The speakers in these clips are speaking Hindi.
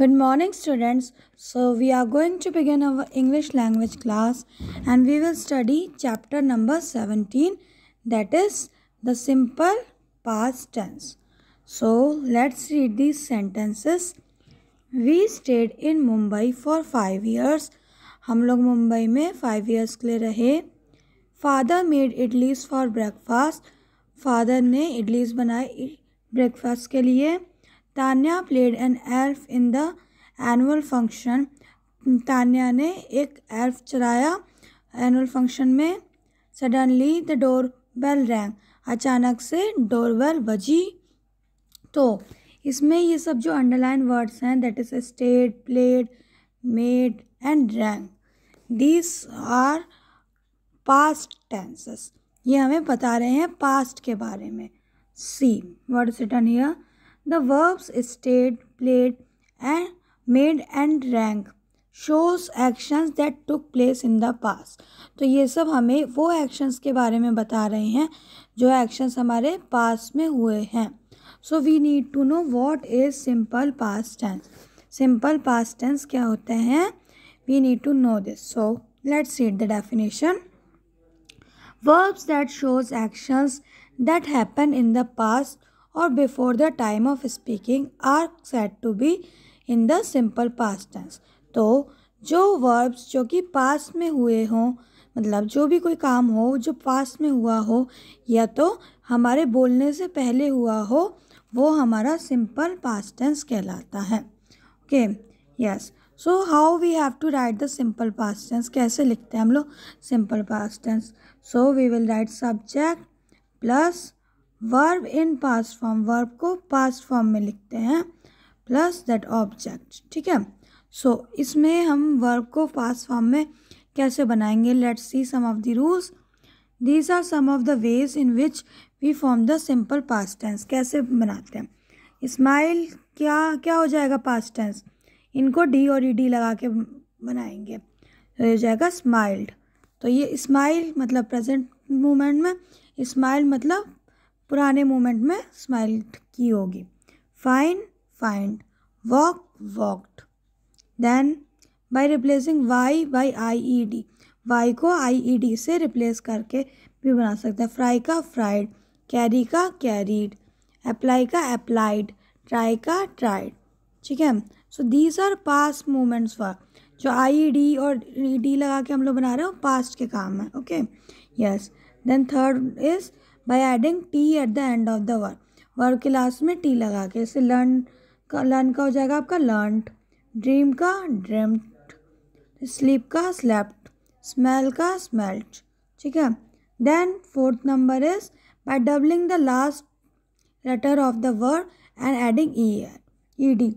Good morning students. So we are going to begin our English language class and we will study chapter number 17 that is the simple past tense. So let's read these sentences. We stayed in Mumbai for five years. हम लोग मुंबई में five years के लिए रहे Father made idlis for breakfast. Father ने idlis बनाए breakfast के लिए Tanya played an elf in the annual function Tanya ने एक एल्फ चलाया एनुअल फंक्शन में suddenly the door bell rang अचानक से डोर बेल बजी तो इसमें ये सब जो अंडरलाइन वर्ड्स हैं that is stayed played made and rang these are past tenses ये हमें बता रहे हैं पास्ट के बारे में see word written here The verbs stayed, played, and made and rank shows actions that took place in the past. तो ये सब हमें वो actions के बारे में बता रहे हैं जो actions हमारे past में हुए हैं so we need to know what is simple past tense simple past tense क्या होते हैं we need to know this so let's read the definition verbs that shows actions that happen in the past और before the time of speaking are set to be in the simple past tense तो जो वर्ब्स जो कि पास्ट में हुए हों मतलब जो भी कोई काम हो जो पास्ट में हुआ हो या तो हमारे बोलने से पहले हुआ हो वो हमारा सिंपल पास्ट टेंस कहलाता है okay yes so how we have to write the simple past tense कैसे लिखते हैं हम लोग simple past tense so we will write subject plus verb in past form verb को पास फॉर्म में लिखते हैं प्लस दैट ऑब्जेक्ट ठीक है सो so, इसमें हम वर्ब को पास फॉर्म में कैसे बनाएंगे let's see some of the rules these are some of the ways in which we form the simple past tense कैसे बनाते हैं इस्माइल क्या क्या हो जाएगा पास टेंस इनको डी और ई e डी लगा के बनाएंगे तो ये हो जाएगा स्माइल्ड तो ये स्माइल मतलब प्रेजेंट मोमेंट में स्माइल मतलब पुराने मोमेंट में स्माइल्ड की होगी fine find walk walked then by replacing Y by I E D Y को आई ई डी से रिप्लेस करके भी बना सकते हैं फ्राई का फ्राइड कैरी का कैरीड अप्लाई का अप्लाइड ट्राई का ट्राइड ठीक है so these are past moments for जो आई ई डी और ई e डी लगा के हम लोग बना रहे हो पास्ट के काम है okay yes then third is by adding T at the end of the word verb के लास्ट में टी लगा के इससे लर्न का लर्न का हो जाएगा आपका लर्नट ड्रीम का ड्रीम्ट स्लीप का स्लेप्ट स्मेल का स्मेल्ट ठीक है then fourth number is by doubling the last letter of the word and adding E uh E D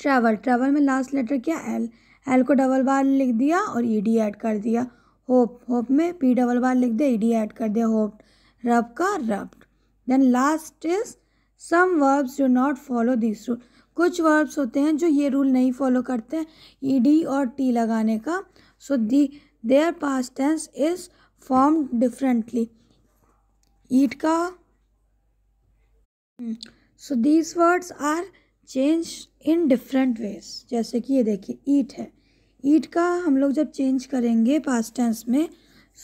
travel travel में लास्ट लेटर क्या एल एल को डबल बार लिख दिया और ई डी एड कर दिया होप होप में पी डबल बार लिख दिया ई डी एड कर दिया होप रब का rubbed then last is some verbs do not follow this rule कुछ वर्ब्स होते हैं जो ये रूल नहीं फॉलो करते हैं ई डी और टी लगाने का so the their past tense is form differently eat का so these words are change in different ways जैसे कि ये देखिए ईट है ईट का हम लोग जब चेंज करेंगे पास्ट टेंस में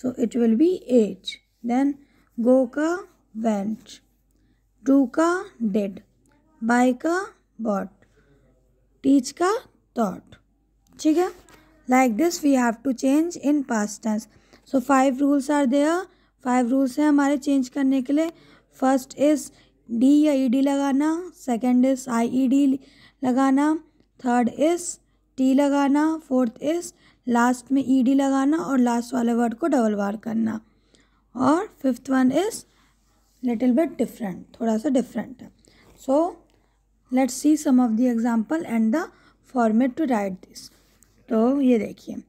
so it will be ate then go का वेंच का डेड Ruka का बॉट टीच का taught. ठीक है like this we have to change in past tense so five rules are there five rules हैं हमारे चेंज करने के लिए फर्स्ट इज़ डी या ई e डी लगाना second is I E D लगाना थर्ड इज टी लगाना फोर्थ इज लास्ट में ई e डी लगाना और लास्ट वाले वर्ड को डबल बार करना और fifth one is little bit different थोड़ा सा डिफरेंट है so let see some of the example and the format to write this तो ये देखिए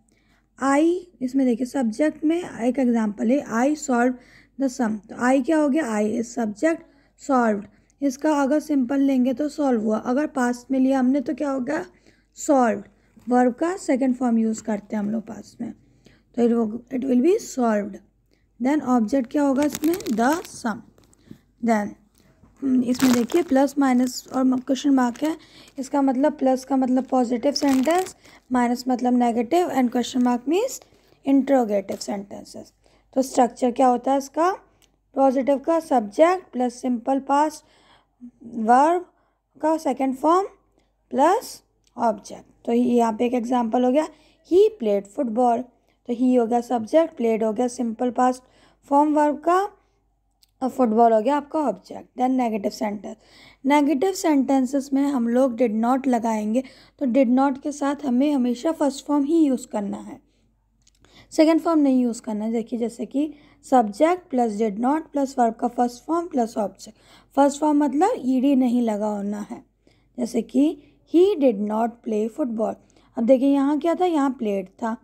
आई इसमें देखिए सब्जेक्ट में एक एग्जाम्पल है आई सॉल्व द सम तो आई क्या हो गया आई इज सब्जेक्ट सॉल्व इसका अगर सिंपल लेंगे तो सॉल्व हुआ अगर पास में लिया हमने तो क्या हो गया सॉल्व वर्ब का सेकेंड फॉर्म यूज़ करते हैं हम लोग पास में तो it will be solved then object क्या होगा इसमें द सम देन इसमें देखिए प्लस माइनस और क्वेश्चन मार्क है इसका मतलब प्लस का मतलब पॉजिटिव सेंटेंस माइनस मतलब negative and question mark means interrogative sentences तो स्ट्रक्चर क्या होता है इसका पॉजिटिव का subject plus simple past verb का सेकेंड फॉर्म प्लस ऑब्जेक्ट तो यहाँ पे एक एग्जाम्पल हो गया ही प्लेड फुटबॉल तो ही हो गया सब्जेक्ट प्लेड हो गया सिंपल पास्ट फॉर्म वर्ब का और फुटबॉल हो गया आपका object then negative sentence negative sentences में हम लोग डिड नॉट लगाएंगे तो डिड नॉट के साथ हमें हमेशा फर्स्ट फॉर्म ही यूज़ करना है सेकेंड फॉर्म नहीं यूज़ करना है देखिए जैसे कि subject plus did not plus verb का first form plus object first form मतलब ईडी नहीं लगा होना है जैसे कि he did not play football अब देखिए यहाँ क्या था यहाँ प्लेड था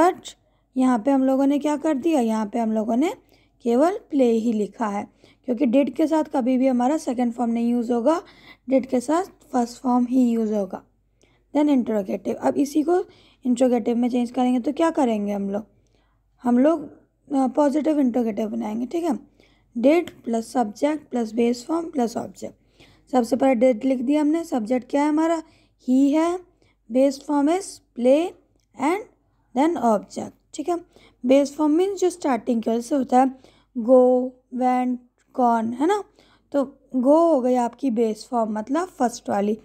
बट यहाँ पे हम लोगों ने क्या कर दिया यहाँ पे हम लोगों ने केवल प्ले ही लिखा है क्योंकि डेट के साथ कभी भी हमारा सेकेंड फॉर्म नहीं यूज़ होगा डेट के साथ फर्स्ट फॉर्म ही यूज़ होगा देन इंट्रोगेटिव अब इसी को इंट्रोगेटिव में चेंज करेंगे तो क्या करेंगे हम लोग हम लोग पॉजिटिव इंट्रोगेटिव बनाएंगे ठीक है did plus subject plus base form plus object सबसे पहले डेट लिख दिया हमने सब्जेक्ट क्या है हमारा ही है base form is play and then object ठीक है बेस फॉर्म मीन्स जो स्टार्टिंग की वजह से होता है गो वेंट कॉन है ना तो गो हो गई आपकी बेस फॉर्म मतलब फर्स्ट वाली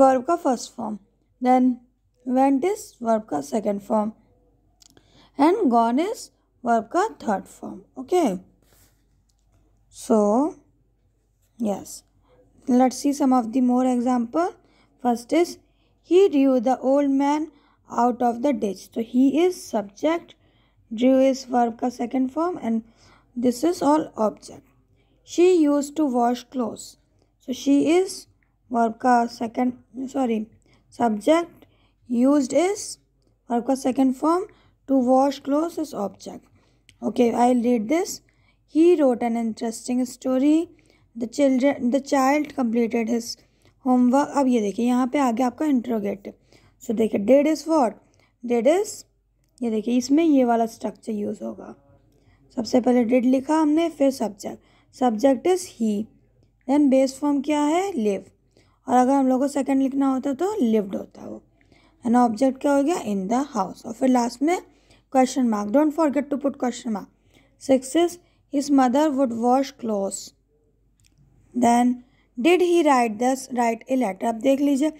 वर्ब का first form then went is verb का second form and gone is verb का third form okay so yes let's see some of the more example first is he do the old man out of the ditch so he is subject drew is verb ka second form and this is all object she used to wash clothes so she is verb ka second sorry subject used is verb ka second form to wash clothes is object okay i'll read this he wrote an interesting story the children the child completed his homework. अब ये देखिए यहाँ पे आ गया आपका इंट्रोगेटिव सो देखिए did is what did is ये देखिए इसमें ये वाला स्ट्रक्चर यूज़ होगा सबसे पहले डेड लिखा हमने फिर subject subject is he then base form क्या है लिव और अगर हम लोग को सेकेंड लिखना होता तो लिव्ड होता वो है ना ऑब्जेक्ट क्या हो गया इन द हाउस और फिर लास्ट में question mark don't forget to put question mark six is his mother would wash cloth then did he write this write a letter आप देख लीजिए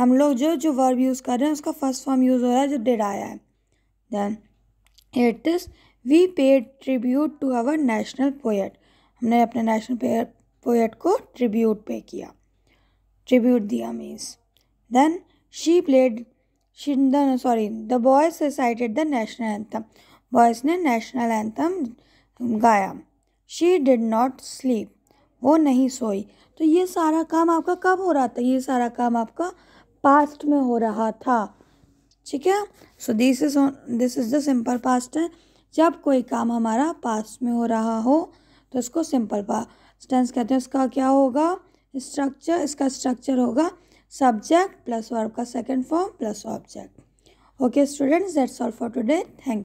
हम लोग जो जो वर्ब यूज़ कर रहे हैं उसका फर्स्ट फॉर्म यूज़ हो रहा है जो डेड आया है then it is we paid tribute to our national poet हमने अपने नेशनल पोएट को ट्रिब्यूट पे किया ट्रिब्यूट दिया means then she played she sorry the boys recited the national anthem boys ने नेशनल एंथम गाया शी डिड नॉट स्लीप वो नहीं सोई तो ये सारा काम आपका कब हो रहा था ये सारा काम आपका पास्ट में हो रहा था ठीक है so this is this is the simple past है जब कोई काम हमारा पास्ट में हो रहा हो तो उसको सिंपल पास्टेंस टेंस कहते हैं उसका क्या होगा स्ट्रक्चर इसका स्ट्रक्चर होगा सब्जेक्ट प्लस वर्ब का second form plus object okay students that's all for today thank